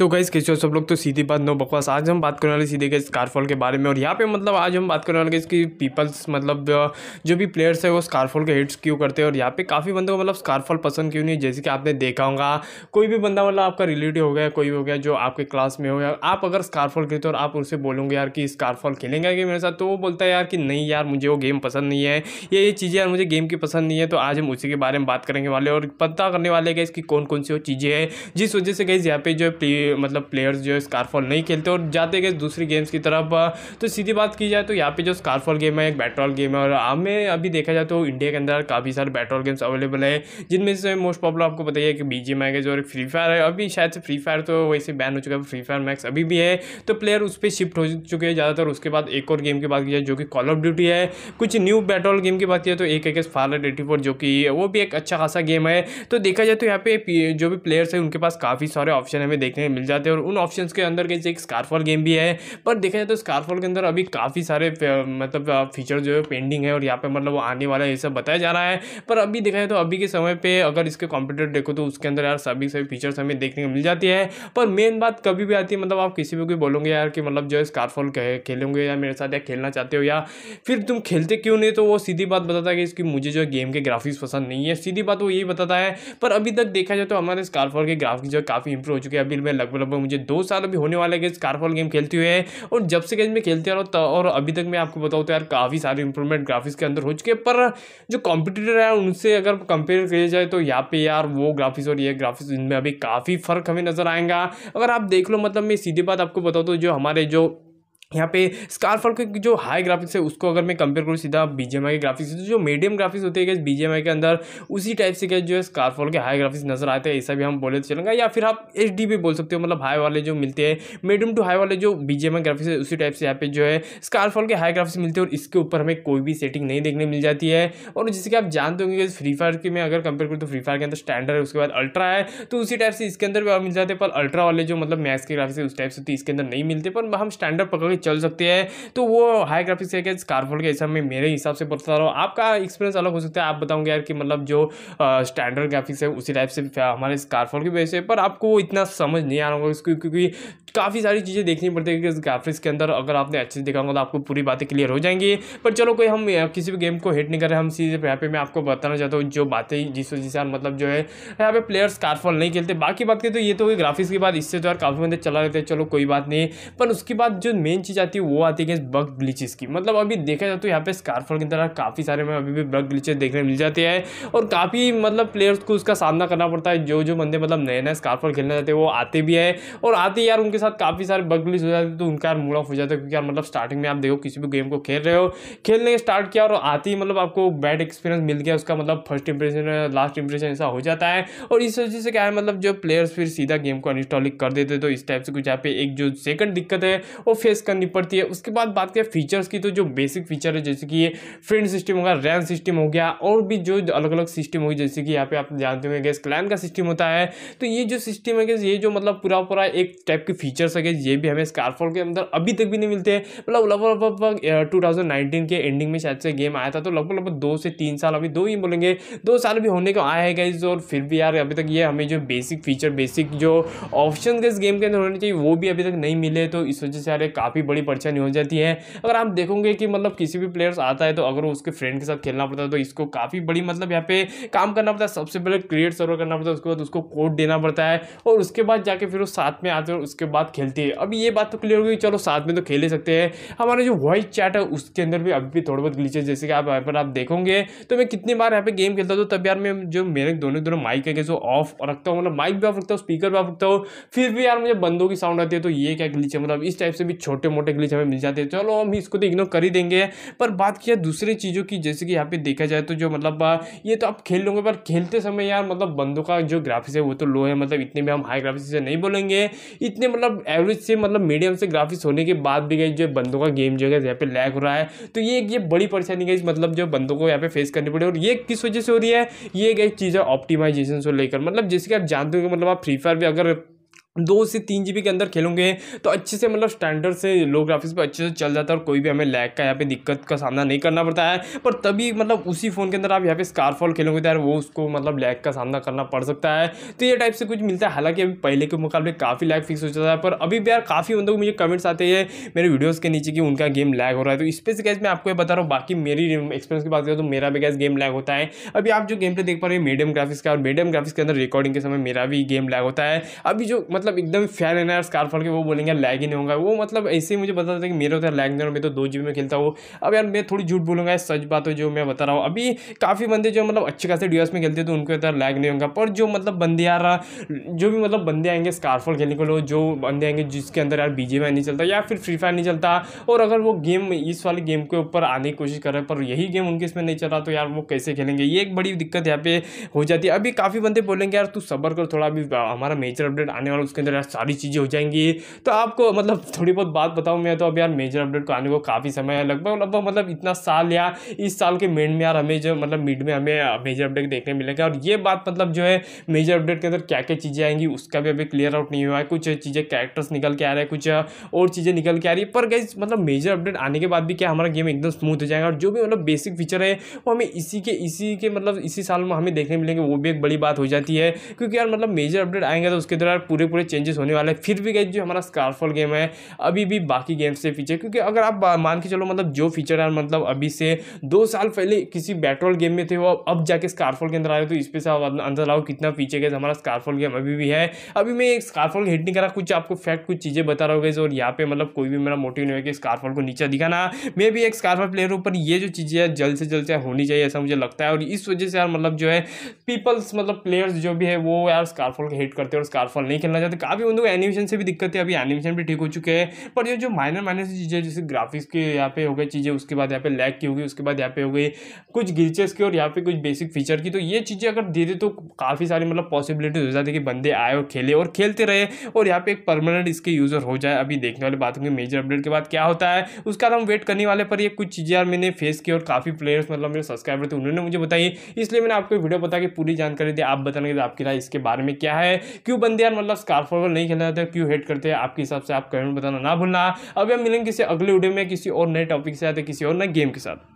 तो गैस कैसे हो सब लोग तो सीधी बात नो बकवास आज हम बात करने वाले सीधे गए स्कारफॉल के बारे में और यहाँ पे मतलब आज हम बात करने वाले इसकी पीपल्स मतलब uh, जो भी प्लेयर्स है वो स्कारफॉल के हिट्स क्यों करते हैं और यहाँ पे काफ़ी बंदों को मतलब स्कारफॉल पसंद क्यों नहीं है जैसे कि आपने देखा होगा कोई भी बंदा मतलब आपका रिलेटिव हो गया कोई हो गया जो आपके क्लास में हो या आप अगर स्कारफॉल खेलते हो और आप उनसे बोलोगे यार कि स्कारफॉल खेलेंगे कि मेरे साथ तो वो बोलता है यार कि नहीं यार मुझे वो गेम पसंद नहीं है ये ये चीज़ें यार मुझे गेम की पसंद नहीं है तो आज हम उसी के बारे में बात करेंगे वाले और पता करने वाले गए कि कौन कौन सी वो चीज़ें हैं जिस वजह से गई यहाँ पे जो है मतलब प्लेयर्स जो है स्कारफॉल नहीं खेलते और जाते गए दूसरी गेम्स की तरफ तो सीधी बात की जाए तो यहाँ पे जो स्कारफॉल गेम है एक बैटरॉल गेम है और हमें अभी देखा जाए तो इंडिया के अंदर काफ़ी सारे बैटरॉल गेम्स अवेलेबल है जिनमें से मोस्ट पॉपुलर आपको बताइए कि बी जी मैगज और फ्री फायर है अभी शायद से फ्री फायर तो वैसे बैन हो चुका है फ्री फायर मैक्स अभी भी है तो प्लेयर उस पर शिफ्ट हो चुके हैं ज़्यादातर उसके बाद एक और गेम की बात की जाए जो कि कॉल ऑफ ड्यूटी है कुछ न्यू बैटरॉल गेम की बात की जाए तो एक एक फायर एटी फोर जो कि वो भी एक अच्छा खासा गेम है तो देखा जाए तो यहाँ पे जो भी प्लेयर्स हैं उनके पास काफ़ी सारे ऑप्शन हमें देखने मिल मिल जाते हैं और उन ऑप्शन के अंदर कैसे एक स्कारफॉल गेम भी है पर देखा जाए तो स्कारफॉल के अंदर अभी काफ़ी सारे मतलब फीचर जो है पेंडिंग है और यहाँ पर मतलब वो आने वाला है ये सब बताया जा रहा है पर अभी देखा जाए तो अभी के समय पर अगर इसके कॉम्पिटेटर देखो तो उसके अंदर यार सभी सभी फीचर्स हमें देखने को मिल जाती है पर मेन बात कभी भी आती है मतलब आप किसी भी कोई बोलोगे यार कि मतलब जो है स्कारफॉल खेलोगे या मेरे साथ या खेलना चाहते हो या फिर तुम खेलते क्यों नहीं तो वो सीधी बात बताता है कि इसकी मुझे जो है गेम के ग्राफिक्स पसंद नहीं है सीधी बात वो यही बताता है पर अभी तक देखा जाए तो हमारे स्कारफॉल के ग्राफिक्स जो है काफ़ी इंप्रूव हो चुके हैं अभी मैं लगभग मतलब लगभग मुझे दो साल अभी होने वाला है गेज कारफॉल गेम खेलते हुए और जब से गैस में खेलते आ रहा हूँ और अभी तक मैं आपको बताऊँ तो यार काफ़ी सारे इंप्रूवमेंट ग्राफिक्स के अंदर हो चुके पर जो कॉम्पिटिटर है उनसे अगर कंपेयर किया जाए तो यहाँ पे यार वो ग्राफिक्स और ये ग्राफिक्स इनमें अभी काफ़ी फ़र्क हमें नज़र आएगा अगर आप देख लो मतलब मैं सीधी बात आपको बताऊँ तो जो हमारे जो यहाँ पे स्कारफल के जो हाई ग्राफिक्स है उसको अगर मैं कंपेयर करूँ सीधा बी के ग्राफिक्स तो जो मीडियम ग्राफिक्स होते हैं बी के अंदर उसी टाइप से क्या जो है स्कारफॉल के हाई ग्राफिक्स नजर आते हैं ऐसा भी हम बोले तो चलेंगे या फिर आप एच भी बोल सकते हो मतलब हाई वाले जो मिलते हैं मीडियम टू हाई वाले जो बी ग्राफिक्स है उसी टाइप से यहाँ पे जो है स्कारफॉल के हाई ग्राफिक्स मिलते हैं और इसके ऊपर हमें कोई भी सेटिंग नहीं देखने मिल जाती है और जैसे कि आप जानते होंगे फ्री फायर की मैं अगर कंपेयर करूँ तो फ्री फायर के अंदर स्टैंडर्ड है उसके बाद अल्ट्रा है तो उसी टाइप से इसके अंदर भी मिल जाते हैं पर अल्ट्रा वाले जो मतलब मैथ्स के ग्राफिक्स है उस टाइप से तो इसके अंदर नहीं मिलते पर हम स्टैंडर्ड पकड़ चल सकती है तो वो हाई ग्राफिक्स है स्कारफोल के हिसाब में मेरे हिसाब से बता रहा हूँ आपका एक्सपीरियंस अलग हो सकता है आप बताऊँगे यार कि मतलब जो स्टैंडर्ड ग्राफिक्स है उसी टाइप से हमारे स्कारफोल की वजह से पर आपको इतना समझ नहीं आ रहा होगा क्योंकि काफ़ी सारी चीज़ें देखनी पड़ती है कि ग्राफिक्स के अंदर अगर आपने अच्छे से देखा होगा तो आपको पूरी बातें क्लियर हो जाएंगी पर चलो कोई हम किसी भी गेम को हिट नहीं कर रहे हम सीधे यहाँ पे मैं आपको बताना चाहता हूँ जो बातें जिस वजह से मतलब जो है यहाँ पे प्लेयर्स कारफॉल नहीं खेलते बाकी बात करें तो ये तो ग्राफिक्स के बाद इससे तो यार काफ़ी बंदे चला रहते हैं चलो कोई बात नहीं पर उसके बाद जो मेन चीज़ आती है वो आती है बग ग्लीचेज़ की मतलब अभी देखा जाए तो यहाँ पे स्कारफॉल के अंदर काफ़ी सारे में अभी भी बग ग्लीचेज देखने मिल जाते हैं और काफ़ी मतलब प्लेयर्स को उसका सामना करना पड़ता है जो जो बंदे मतलब नए नए स्कारफॉल खेलना चाहते हैं वो आते भी है और आते यार उनके साथ काफ़ी सारे बग हो जाते तो उनका यार मूड ऑफ हो जाता है क्योंकि यार मतलब स्टार्टिंग में आप देखो किसी भी गेम को खेल रहे हो खेलने स्टार्ट किया और आती मतलब आपको बैड एक्सपीरियंस मिल गया उसका मतलब फर्स्ट इंप्रेशन लास्ट इंप्रेशन ऐसा हो जाता है और इस वजह से क्या है मतलब जो प्लेयर्स फिर सीधा गेम को अनइंस्टॉल कर देते तो इस टाइप से कुछ यहाँ पे एक जो सेकंड दिक्कत है वो फेस करनी पड़ती है उसके बाद बात करें फीचर्स की तो जो बेसिक फीचर है जैसे कि ये फ्रेंड सिस्टम होगा रैन सिस्टम हो गया और भी जो अलग अलग सिस्टम होगी जैसे कि यहाँ पे आप जानते होंगे गैस क्लैन का सिस्टम होता है तो ये जो सिस्टम है गैस ये जो मतलब पूरा पूरा एक टाइप की फीचर्स वगैरह ये भी हमें स्कारफॉल के अंदर अभी तक भी नहीं मिलते हैं मतलब लगभग लगभग टू के एंडिंग में शायद से गेम आया था तो लगभग लगभग दो से तीन साल अभी दो ही बोलेंगे दो साल भी होने को आया है गाइज और फिर भी यार अभी तक ये हमें जो बेसिक फीचर बेसिक जो ऑप्शन इस गेम के अंदर होने चाहिए वो भी अभी तक नहीं मिले तो इस वजह से यार काफ़ी बड़ी परेशानी हो जाती है अगर आप देखोगे कि मतलब किसी भी प्लेयर्स आता है तो अगर उसके फ्रेंड के साथ खेलना पड़ता है तो इसको काफ़ी बड़ी मतलब यहाँ पे काम करना पड़ता है सबसे पहले क्रिएट सर्वर करना पड़ता है उसके बाद उसको कोड देना पड़ता है और उसके बाद जाके फिर वो साथ में आते हैं और उसके बाद बाद खेलती है अभी ये बात तो क्लियर हो गई चलो साथ में तो खेल ही सकते हैं हमारा जो वॉइस चैट है उसके अंदर भी अभी भी थोड़े बहुत ग्लीचेस जैसे कि आप यहाँ पर आप देखोगे तो मैं कितनी बार यहाँ पे गेम खेलता हूँ तो तब यार मैं जो मेरे दोनों दोनों माइक है जो ऑफ रखता हूँ मतलब माइक भी ऑफ रखता हूँ स्पीकर भी ऑफ रखता हूँ फिर भी यार मुझे बंदों की साउंड आती है तो ये क्या ग्लीच है मतलब इस टाइप से भी छोटे मोटे ग्लीच हमें मिल जाते हैं चलो हम इसको तो इग्नोर कर ही देंगे पर बात किया दूसरी चीज़ों की जैसे कि यहाँ पर देखा जाए तो जो मतलब ये तो आप खेल लोगे पर खेलते समय यार मतलब बंदों का जो ग्राफिक्स है वो तो लो है मतलब इतने भी हम हाई ग्राफिक्स से नहीं बोलेंगे इतने मतलब मतलब एवरेज से मतलब मीडियम से ग्राफिक्स होने के बाद भी गई जो बंदों का गेम जो है यहाँ पे लैग हो रहा है तो ये ये बड़ी परेशानी गई मतलब जो बंदों को यहाँ पे फेस करनी पड़ी और ये किस वजह से हो रही है ये गई चीज़ है ऑप्टिमाइजेशन से लेकर मतलब जैसे कि आप जानते हो मतलब आप फ्री फायर भी अगर दो से तीन जी के अंदर खेलोगे तो अच्छे से मतलब स्टैंडर्ड से लो ग्राफिक्स पर अच्छे से चल जाता है और कोई भी हमें लैग का यहाँ पे दिक्कत का सामना नहीं करना पड़ता है पर तभी मतलब उसी फ़ोन के अंदर आप यहाँ पे स्कारफॉल खेलोगे तो यार वो उसको मतलब लैग का सामना करना पड़ सकता है तो ये टाइप से कुछ मिलता है हालांकि अभी पहले के मुकाबले काफ़ी लैग फिक्स हो जाता है पर अभी भी यार काफ़ी बंदों मुझे कमेंट्स आते हैं मेरे वीडियोज़ के नीचे कि उनका गेम लैग हो रहा है तो इस पर से मैं आपको ये बता रहा हूँ बाकी मेरी एक्सपीरियंस की बात करें तो मेरा भी गैस गेम लैग होता है अभी आप जो गेम पे देख पा रहे हैं मीडियम ग्राफिक्स का और मीडियम ग्राफिक्स के अंदर रिकॉर्डिंग के समय मेरा भी गेम लैग होता है अभी जो मतलब एकदम फैन है ना स्कार फॉल के वो बोलेंगे लैग ही नहीं होगा वो मतलब ऐसे ही मुझे बता देते कि मेरे होता है लैग नहीं मैं तो दो जी में खेलता हूँ अब यार मैं थोड़ी झूठ बोलूँगा सच बात हो जो मैं बता रहा हूँ अभी काफ़ी बंदे जो मतलब अच्छे खासे डी में खेलते तो उनको इतना लैग नहीं होगा पर जो मतलब बंदे यार जो भी मतलब बंदे आएंगे स्कारफॉल खेलने के लिए जो बंदे आएंगे जिसके अंदर यार बी नहीं चलता या फिर फ्री फायर नहीं चलता और अगर वो गेम इस वाले गेम के ऊपर आने की कोशिश कर रहे पर यही गेम उनके इसमें नहीं चल रहा तो यार वो कैसे खेलेंगे ये एक बड़ी दिक्कत यहाँ पे हो जाती है अभी काफ़ी बंदे बोलेंगे यार तू सबर कर थोड़ा अभी हमारा मेजर अपडेट आने वाला उसके अंदर यार सारी चीज़ें हो जाएंगी तो आपको मतलब थोड़ी बहुत बात बताऊँ मैं तो अब यार मेजर अपडेट को आने को काफ़ी समय है लगभग लगभग मतलब इतना साल या इस साल के मेड में यार हमें जो मतलब मिड में हमें मेजर अपडेट देखने मिलेगा और ये बात मतलब जो है मेजर अपडेट के अंदर क्या क्या चीज़ें आएंगी उसका भी अभी क्लियर आउट नहीं हुआ है कुछ चीज़ें कैरेक्टर्स निकल के आ रहे हैं कुछ और चीज़ें निकल के आ रही है पर गई मतलब मेजर अपडेट आने के बाद भी क्या हमारा गेम एकदम स्मूथ हो जाएगा और जो भी मतलब बेसिक फीचर है वो हमें इसी के इसी के मतलब इसी साल में हमें देखने मिलेंगे वो भी एक बड़ी बात हो जाती है क्योंकि यार मतलब मेजर अपडेट आएंगे तो उसके अंदर पूरे पूरे पूरे चेंजेस होने वाले हैं फिर भी गए जो हमारा स्कारफॉल गेम है अभी भी बाकी गेम से पीछे क्योंकि अगर आप मान के चलो मतलब जो फीचर है मतलब अभी से दो साल पहले किसी बैटरॉल गेम में थे वो अब जाके स्कारफॉल के अंदर आए तो इस पर से आप अंदर लाओ कितना फीचर गए हमारा स्कारफॉल गेम अभी भी है अभी मैं एक स्कारफॉल हिट नहीं करा कुछ आपको फैक्ट कुछ चीज़ें बता रहा हूँ और यहाँ पे मतलब कोई भी मेरा मोटिव नहीं है कि स्कारफॉल को नीचे दिखाना मैं भी एक स्कारफॉल प्लेयर ऊपर ये जो चीज़ें जल्द से जल्द होनी चाहिए ऐसा मुझे लगता है और इस वजह से यार मतलब जो है पीपल्स मतलब प्लेयर्स जो भी है वो यार स्कारफॉल को हिट करते हैं और स्कारफॉल नहीं खेलना चाहते तो काफ़ी उन लोग एनिमेशन से भी दिक्कत है अभी एनिमेशन भी ठीक हो चुके हैं पर ये जो माइनर माइनर सी चीज़ें जैसे ग्राफिक्स के यहाँ पे हो गई चीज़ें उसके बाद यहाँ पे लैग की होगी उसके बाद यहाँ पे हो गई कुछ गिल्चेस की और यहाँ पे कुछ बेसिक फीचर की तो ये चीज़ें अगर दे दे तो काफ़ी सारी मतलब पॉसिबिलिटीज हो जाती है कि बंदे आए और खेले और खेलते रहे और यहाँ पे एक परमानेंट इसके यूज़र हो जाए अभी देखने वाले बात होंगे मेजर अपडेट के बाद क्या होता है उसका तो हम वेट करने वाले पर ये कुछ चीज़ें यार मैंने फेस की और काफ़ी प्लेयर्स मतलब मेरे सब्सक्राइबर थे उन्होंने मुझे बताई इसलिए मैंने आपको वीडियो बता के पूरी जानकारी दी आप बताने के आपकी राय इसके बारे में क्या है क्यों बंदे यार मतलब आप फॉरवर्ड नहीं खेला जाता क्यों हेट करते हैं आपके हिसाब से आप कमेंट बताना ना भूलना अभी हम मिलेंगे किसी अगले वीडियो में किसी और नए टॉपिक के साथ किसी और नए गेम के साथ